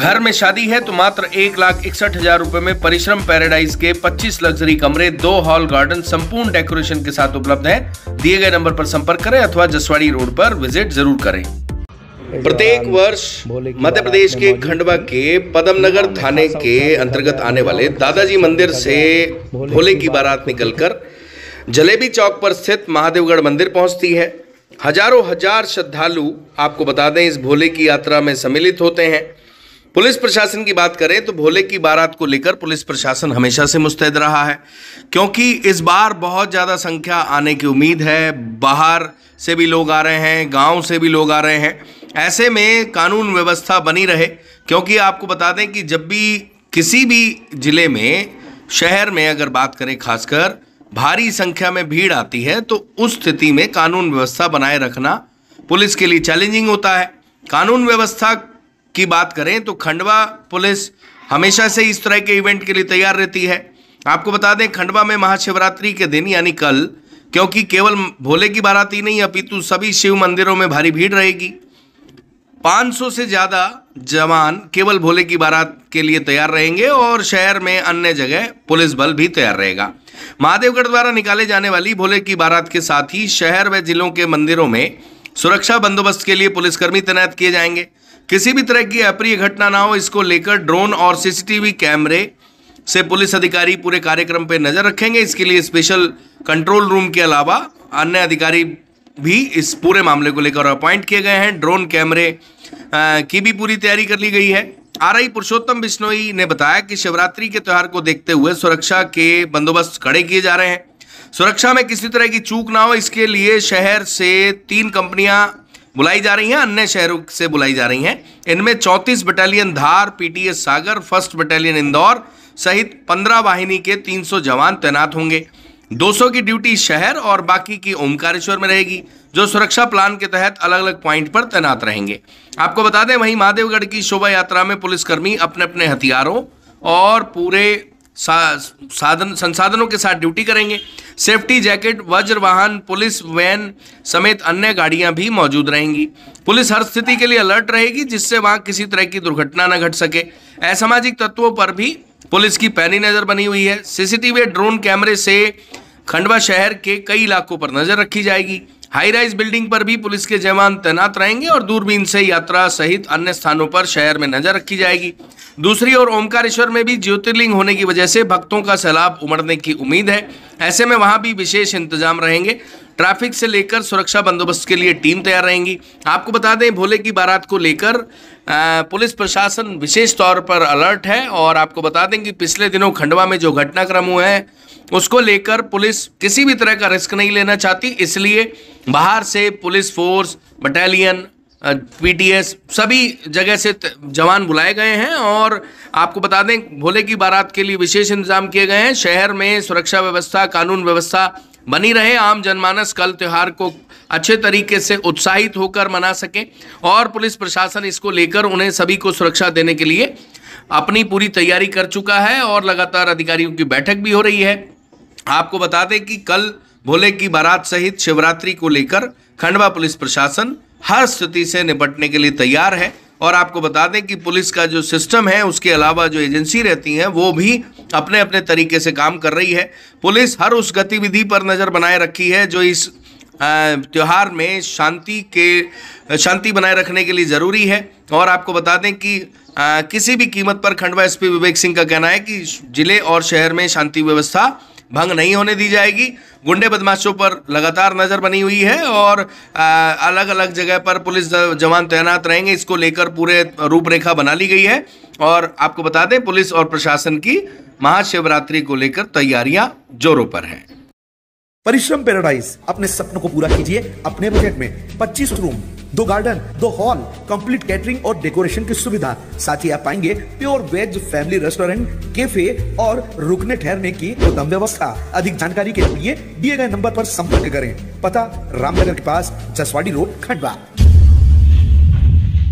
घर में शादी है तो मात्र एक लाख इकसठ हजार रूपए में परिश्रम पैराडाइज के 25 लग्जरी कमरे दो हॉल गार्डन संपूर्ण डेकोरेशन के साथ उपलब्ध है दिए गए नंबर पर संपर्क करें अथवा जसवाड़ी रोड पर विजिट जरूर करें प्रत्येक वर्ष मध्य प्रदेश के खंडवा के पदमनगर थाने के अंतर्गत आने वाले दादाजी मंदिर से भोले की बारात निकलकर जलेबी चौक पर स्थित महादेवगढ़ मंदिर पहुंचती है हजारों हजार श्रद्धालु आपको बता दें इस भोले की यात्रा में सम्मिलित होते हैं पुलिस प्रशासन की बात करें तो भोले की बारात को लेकर पुलिस प्रशासन हमेशा से मुस्तैद रहा है क्योंकि इस बार बहुत ज़्यादा संख्या आने की उम्मीद है बाहर से भी लोग आ रहे हैं गांव से भी लोग आ रहे हैं ऐसे में कानून व्यवस्था बनी रहे क्योंकि आपको बता दें कि जब भी किसी भी ज़िले में शहर में अगर बात करें खासकर भारी संख्या में भीड़ आती है तो उस स्थिति में कानून व्यवस्था बनाए रखना पुलिस के लिए चैलेंजिंग होता है कानून व्यवस्था की बात करें तो खंडवा पुलिस हमेशा से इस तरह के इवेंट के लिए तैयार रहती है आपको बता दें खंडवा में महाशिवरात्रि के दिन यानी कल क्योंकि केवल भोले की बारात ही नहीं अपितु सभी शिव मंदिरों में भारी भीड़ रहेगी 500 से ज़्यादा जवान केवल भोले की बारात के लिए तैयार रहेंगे और शहर में अन्य जगह पुलिस बल भी तैयार रहेगा महादेवगढ़ द्वारा निकाले जाने वाली भोले की बारात के साथ ही शहर व जिलों के मंदिरों में सुरक्षा बंदोबस्त के लिए पुलिसकर्मी तैनात किए जाएंगे किसी भी तरह की अप्रिय घटना ना हो इसको लेकर ड्रोन और सीसीटीवी कैमरे से पुलिस अधिकारी पूरे कार्यक्रम पर नजर रखेंगे इसके लिए स्पेशल कंट्रोल रूम के अलावा अन्य अधिकारी भी इस पूरे मामले को लेकर अपॉइंट किए गए हैं ड्रोन कैमरे की भी पूरी तैयारी कर ली गई है आर आई पुरुषोत्तम बिश्नोई ने बताया कि शिवरात्रि के त्यौहार को देखते हुए सुरक्षा के बंदोबस्त खड़े किए जा रहे हैं सुरक्षा में किसी तरह की चूक ना हो इसके लिए शहर से तीन कंपनियां बुलाई जा रही हैं अन्य शहरों से बुलाई जा रही हैं इनमें चौंतीस battalion Dhar PTS Sagar first battalion Indore सहित पंद्रह वाहिनी के 300 जवान तैनात होंगे 200 की ड्यूटी शहर और बाकी की ओमकारेश्वर में रहेगी जो सुरक्षा प्लान के तहत अलग अलग पॉइंट पर तैनात रहेंगे आपको बता दें वहीं महादेवगढ़ की शोभा यात्रा में पुलिसकर्मी अपने अपने हथियारों और पूरे साधन संसाधनों के साथ ड्यूटी करेंगे सेफ्टी जैकेट वज्र वाहन पुलिस वैन समेत अन्य गाड़ियां भी मौजूद रहेंगी पुलिस हर स्थिति के लिए अलर्ट रहेगी जिससे वहां किसी तरह की दुर्घटना न घट सके असामाजिक तत्वों पर भी पुलिस की पैनी नजर बनी हुई है सीसीटीवी ड्रोन कैमरे से खंडवा शहर के कई इलाकों पर नजर रखी जाएगी हाई राइज बिल्डिंग पर भी पुलिस के जवान तैनात रहेंगे और दूरबीन से यात्रा सहित अन्य स्थानों पर शहर में नजर रखी जाएगी दूसरी ओर ओमकारेश्वर में भी ज्योतिर्लिंग होने की वजह से भक्तों का सैलाब उमड़ने की उम्मीद है ऐसे में वहां भी विशेष इंतजाम रहेंगे ट्रैफिक से लेकर सुरक्षा बंदोबस्त के लिए टीम तैयार रहेंगी आपको बता दें भोले की बारात को लेकर पुलिस प्रशासन विशेष तौर पर अलर्ट है और आपको बता दें कि पिछले दिनों खंडवा में जो घटनाक्रम हुए हैं उसको लेकर पुलिस किसी भी तरह का रिस्क नहीं लेना चाहती इसलिए बाहर से पुलिस फोर्स बटालियन पीटीएस सभी जगह से जवान बुलाए गए हैं और आपको बता दें भोले की बारात के लिए विशेष इंतजाम किए गए हैं शहर में सुरक्षा व्यवस्था कानून व्यवस्था बनी रहे आम जनमानस कल त्यौहार को अच्छे तरीके से उत्साहित होकर मना सके और पुलिस प्रशासन इसको लेकर उन्हें सभी को सुरक्षा देने के लिए अपनी पूरी तैयारी कर चुका है और लगातार अधिकारियों की बैठक भी हो रही है आपको बता दें कि कल भोले की बारात सहित शिवरात्रि को लेकर खंडवा पुलिस प्रशासन हर स्थिति से निपटने के लिए तैयार है और आपको बता दें कि पुलिस का जो सिस्टम है उसके अलावा जो एजेंसी रहती हैं वो भी अपने अपने तरीके से काम कर रही है पुलिस हर उस गतिविधि पर नज़र बनाए रखी है जो इस त्यौहार में शांति के शांति बनाए रखने के लिए ज़रूरी है और आपको बता दें कि आ, किसी भी कीमत पर खंडवा एसपी विवेक सिंह का कहना है कि ज़िले और शहर में शांति व्यवस्था भंग नहीं होने दी जाएगी गुंडे बदमाशों पर लगातार नज़र बनी हुई है और अलग अलग जगह पर पुलिस जवान तैनात रहेंगे इसको लेकर पूरे रूपरेखा बना ली गई है और आपको बता दें पुलिस और प्रशासन की महाशिवरात्रि को लेकर तैयारियां जोरों पर हैं परिश्रम पैराडाइज अपने सपनों को पूरा कीजिए अपने बजट में 25 रूम दो गार्डन दो हॉल कंप्लीट कैटरिंग और डेकोरेशन की सुविधा साथ ही आप पाएंगे pure veg family restaurant cafe और रुकने ठहरने की उत्तम व्यवस्था अधिक जानकारी के लिए दिए गए नंबर पर संपर्क करें पता रामनगर के पास जसवाड़ी रोड खंडवा